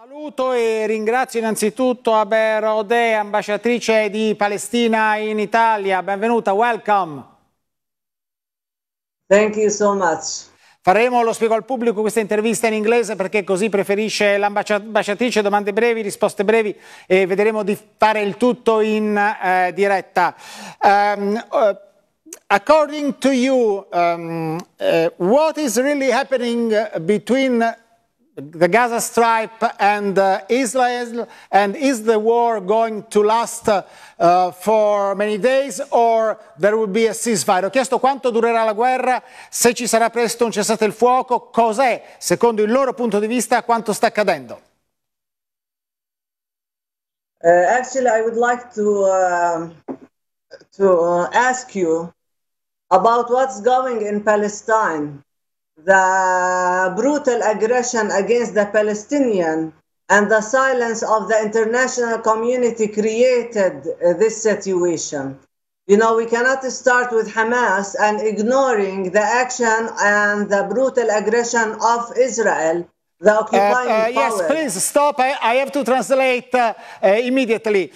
Saluto e ringrazio innanzitutto Aber Ode, ambasciatrice di Palestina in Italia. Benvenuta, welcome. Thank you so much. Faremo, lo spiego al pubblico, questa intervista in inglese perché così preferisce l'ambasciatrice, domande brevi, risposte brevi e vedremo di fare il tutto in eh, diretta. Um, uh, according to you, um, uh, what is really happening between the Gaza Strip and uh, Israel, and is the war going to last uh, for many days or there will be a ceasefire? Ho chiesto quanto durerà la guerra, se ci sarà presto un cessate il fuoco, cos'è, secondo il loro punto di vista, quanto sta accadendo? Uh, actually, I would like to, um, to uh, ask you about what's going in Palestine the brutal aggression against the Palestinian and the silence of the international community created uh, this situation. You know, we cannot start with Hamas and ignoring the action and the brutal aggression of Israel The occupying uh, uh, yes, please stop. I, have to translate uh, immediately.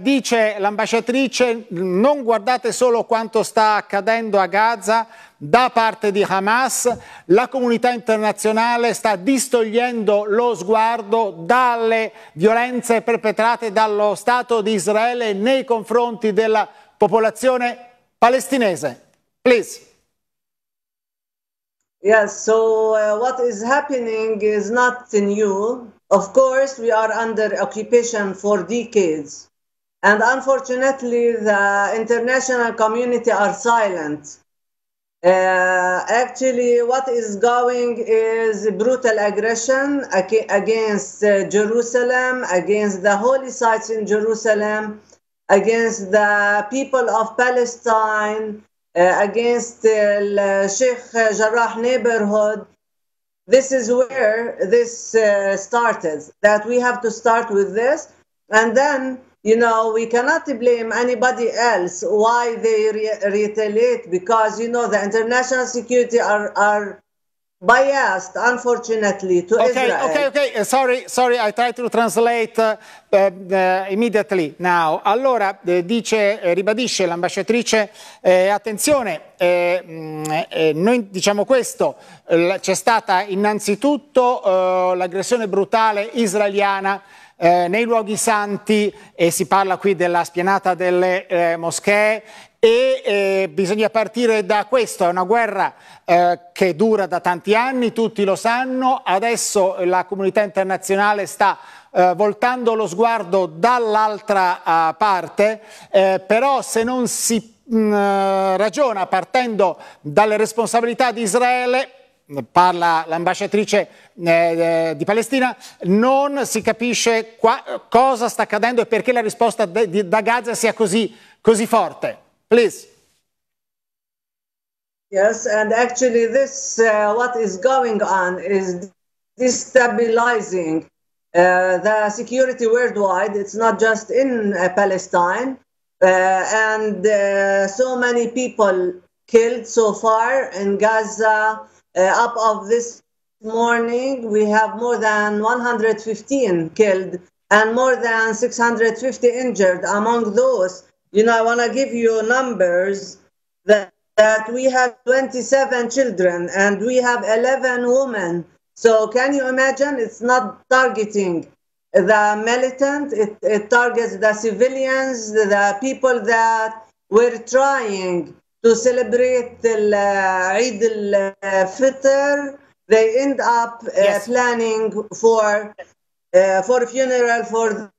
dice l'ambasciatrice: non guardate solo quanto sta accadendo a Gaza da parte di Hamas, la comunità internazionale sta distogliendo lo sguardo dalle violenze perpetrate dallo Stato di Israele nei confronti della popolazione palestinese. Please. Yes, so uh, what is happening is not new. Of course, we are under occupation for decades. And unfortunately, the international community are silent. Uh, actually, what is going is brutal aggression against uh, Jerusalem, against the holy sites in Jerusalem, against the people of Palestine, uh, against uh, uh, Sheikh Jarrah neighborhood, this is where this uh, started that we have to start with this and then you know we cannot blame anybody else why they re- retaliate because you know the international security are are biased, unfortunately, to okay, Israel. Okay, okay, uh, sorry, sorry, I try to translate uh, uh, immediately now. Allora, eh, dice, eh, ribadisce l'ambasciatrice, eh, attenzione, mm, noi diciamo questo, c'è stata innanzitutto l'aggressione brutale israeliana eh, nei luoghi santi e si parla qui della spianata delle eh, moschee e eh, bisogna partire da questo, è una guerra eh, che dura da tanti anni, tutti lo sanno, adesso la comunità internazionale sta eh, voltando lo sguardo dall'altra eh, parte, eh, però se non si mh, mm, ragiona partendo dalle responsabilità di Israele parla l'ambasciatrice eh, eh, di Palestina, non si capisce qua, cosa sta accadendo e perché la risposta de, de, da Gaza sia così, così forte. Please. Yes, and actually this, uh, what is going on is destabilizing uh, the security worldwide. It's not just in uh, Palestine. Uh, and uh, so many people killed so far in Gaza, Uh, up of this morning, we have more than 115 killed and more than 650 injured. Among those, you know, I want to give you numbers that, that we have 27 children and we have 11 women. So can you imagine? It's not targeting the militant, it, it targets the civilians, the people that were trying to celebrate the Eid al-Fitr, they end up uh, yes. planning for uh, for funeral for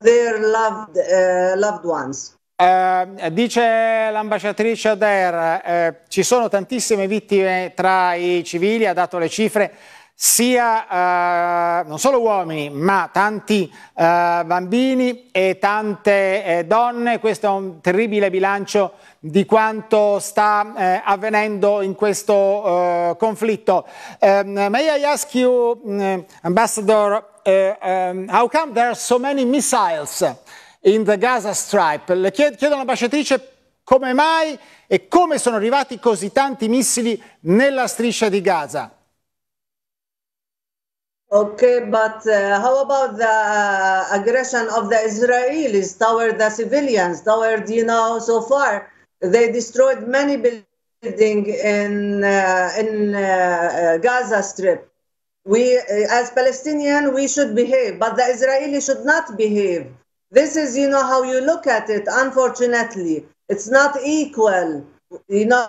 their loved, uh, loved ones. Eh, dice l'ambasciatrice Adair, eh, ci sono tantissime vittime tra i civili, ha dato le cifre, sia eh, non solo uomini, ma tanti eh, bambini e tante eh, donne. Questo è un terribile bilancio di quanto sta eh, avvenendo in questo eh, conflitto. Um, may I ask you, um, Ambassador, uh, um, how come there are so many missiles in the Gaza Stripe? Le chied- chiedo all'ambasciatrice come mai e come sono arrivati così tanti missili nella striscia di Gaza. Okay, but uh, how about the uh, aggression of the Israelis toward the civilians? Toward you know, so far they destroyed many buildings in uh, in uh, uh Gaza Strip. We, uh, as Palestinian, we should behave, but the Israeli should not behave. This is, you know, how you look at it. Unfortunately, it's not equal. You know,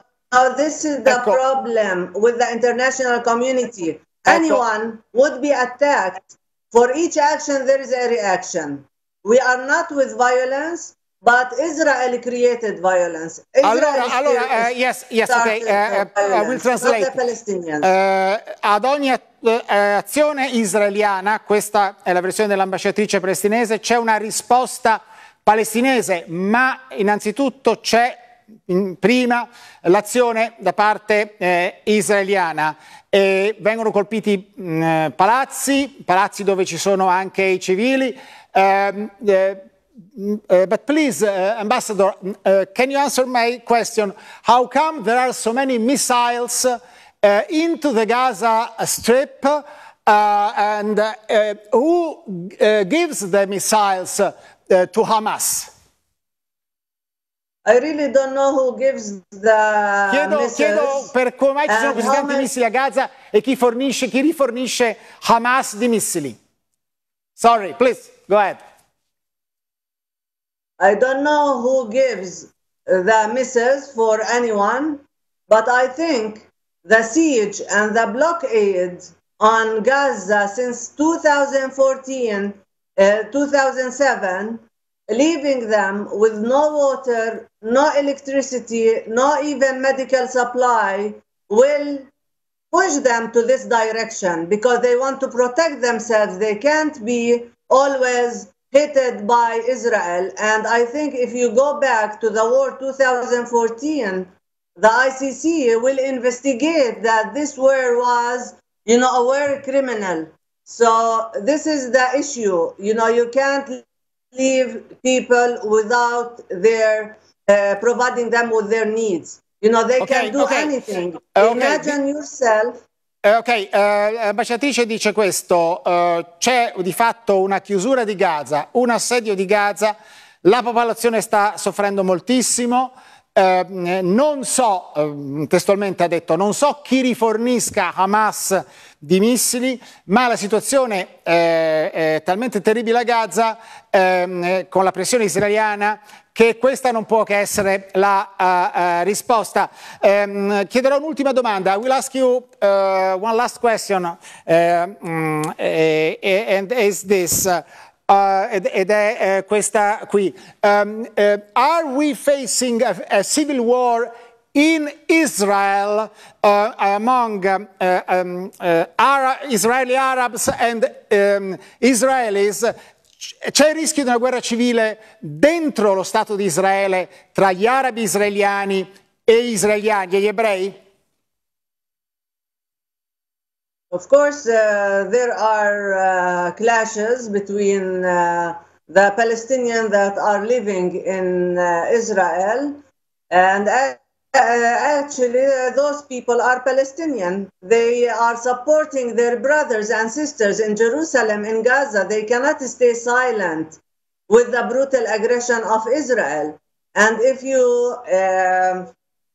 this is the problem with the international community. Ecco. Anyone would be attacked. For each action, there is a reaction. We are not with violence, But Israel created violence. Israel allora, allora uh, yes, yes, okay, uh, I will translate. Uh, ad ogni eh, azione israeliana, questa è la versione dell'ambasciatrice palestinese, c'è una risposta palestinese, ma innanzitutto c'è prima l'azione da parte eh, israeliana. E vengono colpiti mh, mm, palazzi, palazzi dove ci sono anche i civili. Um, eh, Uh, but please, uh, Ambassador, uh, can you answer my question? How come there are so many missiles into the Gaza Strip? and who gives the missiles to Hamas? I really don't know who gives the chiedo, chiedo per come mai ci sono così tanti missili a Gaza e chi fornisce, chi rifornisce Hamas di missili. Sorry, please, go ahead. I don't know who gives the missiles for anyone, but I think the siege and the blockade on Gaza since 2014, uh, 2007 leaving them with no water, no electricity, not even medical supply will push them to this direction because they want to protect themselves. They can't be always hated by Israel. And I think if you go back to the war 2014, the ICC will investigate that this war was, you know, a war criminal. So this is the issue. You know, you can't leave people without their uh, providing them with their needs. You know, they okay, can do okay. anything. Eh, okay. Imagine yourself eh, Ok, eh, l'ambasciatrice dice questo, eh, c'è di fatto una chiusura di Gaza, un assedio di Gaza, la popolazione sta soffrendo moltissimo, eh, non so, testualmente ha detto, non so chi rifornisca Hamas di missili, ma la situazione eh, è talmente terribile a Gaza, ehm, eh, con la pressione israeliana, che questa non può che essere la uh, uh, risposta. Um, chiederò un'ultima domanda. I will ask you uh, one last question, um, and is this. ed, ed è questa qui. Um, are we facing a, a civil war in Israel uh, among uh, um, uh, Ara- Israeli Arabs and um, Israelis c'è il rischio di una guerra civile dentro lo Stato di Israele tra gli arabi israeliani e gli israeliani e gli ebrei? Of course, uh, there are uh, clashes between uh, the Palestinians that are living in Israel and Uh, actually, uh, those people are Palestinian. They are supporting their brothers and sisters in Jerusalem, in Gaza. They cannot stay silent with the brutal aggression of Israel. And if you um,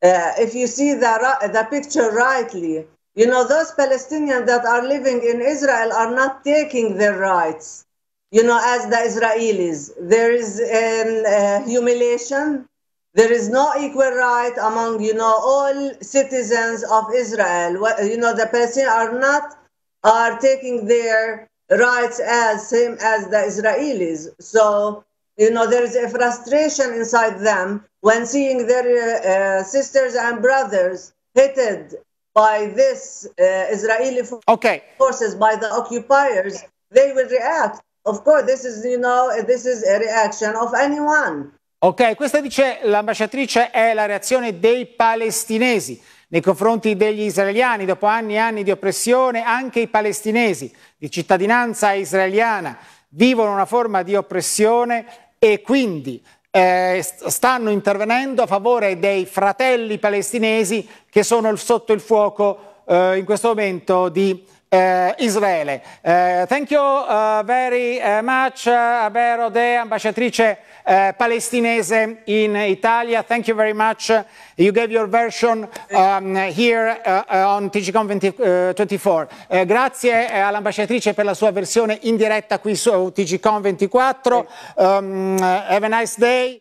uh, if you see the, the picture rightly, you know, those Palestinians that are living in Israel are not taking their rights, you know, as the Israelis. There is um, an, uh, humiliation, there is no equal right among, you know, all citizens of Israel. You know, the Palestinians are not, are taking their rights as same as the Israelis. So, you know, there is a frustration inside them when seeing their uh, uh sisters and brothers hated by this uh, Israeli okay. forces, by the occupiers, they will react. Of course, this is, you know, this is a reaction of anyone. Ok, questa dice l'ambasciatrice è la reazione dei palestinesi nei confronti degli israeliani dopo anni e anni di oppressione, anche i palestinesi di cittadinanza israeliana vivono una forma di oppressione e quindi eh, stanno intervenendo a favore dei fratelli palestinesi che sono sotto il fuoco eh, in questo momento di Uh, Israele. Uh, thank you uh, very much, Abero De, ambasciatrice palestinese in Italia. Thank you very much. You gave your version um, here on TGConvent 24. grazie all'ambasciatrice per la sua versione in diretta qui su TGCon 24. Um, have a nice day.